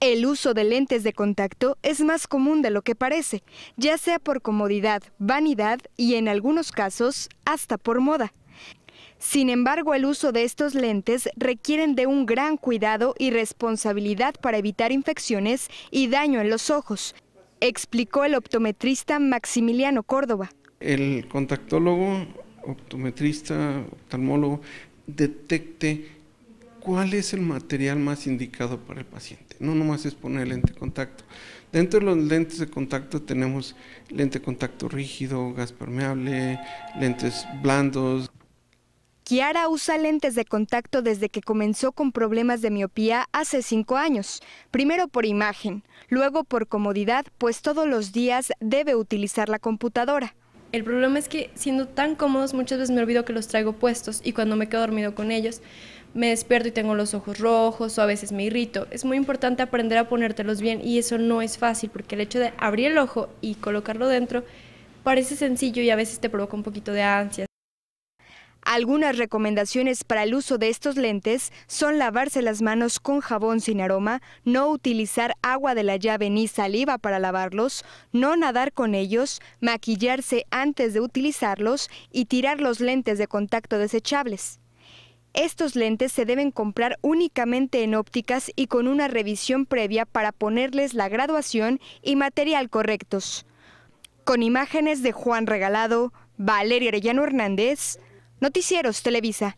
El uso de lentes de contacto es más común de lo que parece, ya sea por comodidad, vanidad y en algunos casos hasta por moda. Sin embargo, el uso de estos lentes requieren de un gran cuidado y responsabilidad para evitar infecciones y daño en los ojos, explicó el optometrista Maximiliano Córdoba. El contactólogo, optometrista, oftalmólogo, detecte cuál es el material más indicado para el paciente. No nomás es poner lente de contacto. Dentro de los lentes de contacto tenemos lente de contacto rígido, gas permeable, lentes blandos. Kiara usa lentes de contacto desde que comenzó con problemas de miopía hace cinco años, primero por imagen, luego por comodidad, pues todos los días debe utilizar la computadora. El problema es que siendo tan cómodos muchas veces me olvido que los traigo puestos y cuando me quedo dormido con ellos me despierto y tengo los ojos rojos o a veces me irrito. Es muy importante aprender a ponértelos bien y eso no es fácil porque el hecho de abrir el ojo y colocarlo dentro parece sencillo y a veces te provoca un poquito de ansias. Algunas recomendaciones para el uso de estos lentes son lavarse las manos con jabón sin aroma, no utilizar agua de la llave ni saliva para lavarlos, no nadar con ellos, maquillarse antes de utilizarlos y tirar los lentes de contacto desechables. Estos lentes se deben comprar únicamente en ópticas y con una revisión previa para ponerles la graduación y material correctos. Con imágenes de Juan Regalado, Valeria Arellano Hernández, Noticieros Televisa.